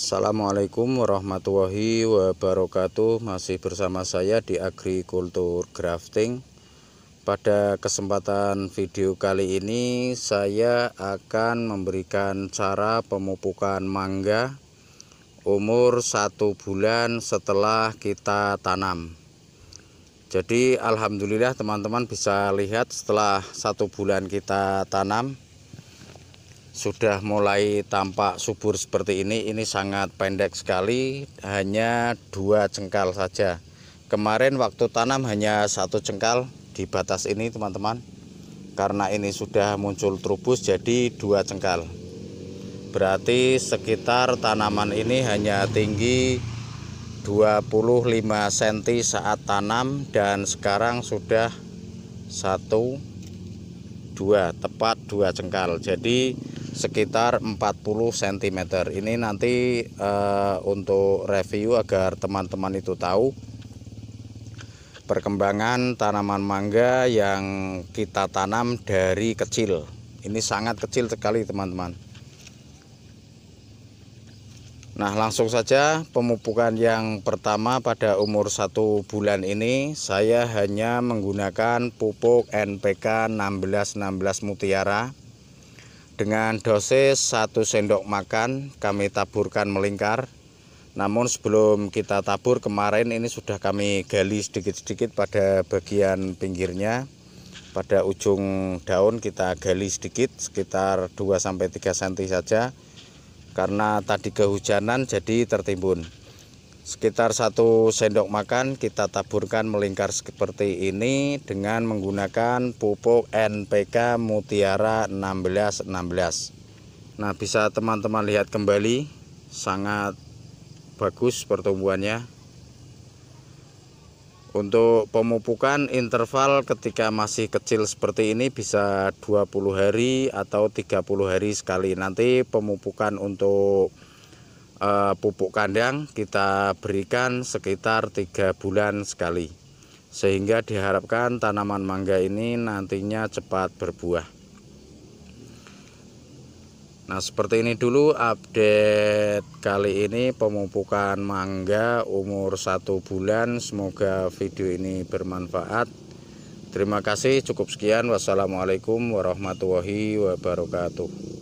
Assalamualaikum warahmatullahi wabarakatuh Masih bersama saya di Agrikultur Grafting Pada kesempatan video kali ini Saya akan memberikan cara pemupukan mangga Umur satu bulan setelah kita tanam Jadi Alhamdulillah teman-teman bisa lihat setelah satu bulan kita tanam sudah mulai tampak subur seperti ini ini sangat pendek sekali hanya dua cengkal saja kemarin waktu tanam hanya satu cengkal di batas ini teman-teman karena ini sudah muncul trubus jadi dua cengkal berarti sekitar tanaman ini hanya tinggi 25 cm saat tanam dan sekarang sudah satu dua tepat dua cengkal jadi sekitar 40 cm ini nanti eh, untuk review agar teman-teman itu tahu perkembangan tanaman mangga yang kita tanam dari kecil ini sangat kecil sekali teman-teman Nah langsung saja pemupukan yang pertama pada umur satu bulan ini saya hanya menggunakan pupuk NPK 1616 mutiara dengan dosis satu sendok makan kami taburkan melingkar. Namun sebelum kita tabur kemarin ini sudah kami gali sedikit-sedikit pada bagian pinggirnya. Pada ujung daun kita gali sedikit sekitar 2 3 cm saja. Karena tadi kehujanan jadi tertimbun sekitar satu sendok makan kita taburkan melingkar seperti ini dengan menggunakan pupuk NPK Mutiara 1616 nah bisa teman-teman lihat kembali sangat bagus pertumbuhannya untuk pemupukan interval ketika masih kecil seperti ini bisa 20 hari atau 30 hari sekali nanti pemupukan untuk Eh, pupuk kandang kita berikan sekitar tiga bulan sekali sehingga diharapkan tanaman mangga ini nantinya cepat berbuah. Nah, seperti ini dulu update kali ini pemupukan mangga umur satu bulan. Semoga video ini bermanfaat. Terima kasih, cukup sekian. Wassalamualaikum warahmatullahi wabarakatuh.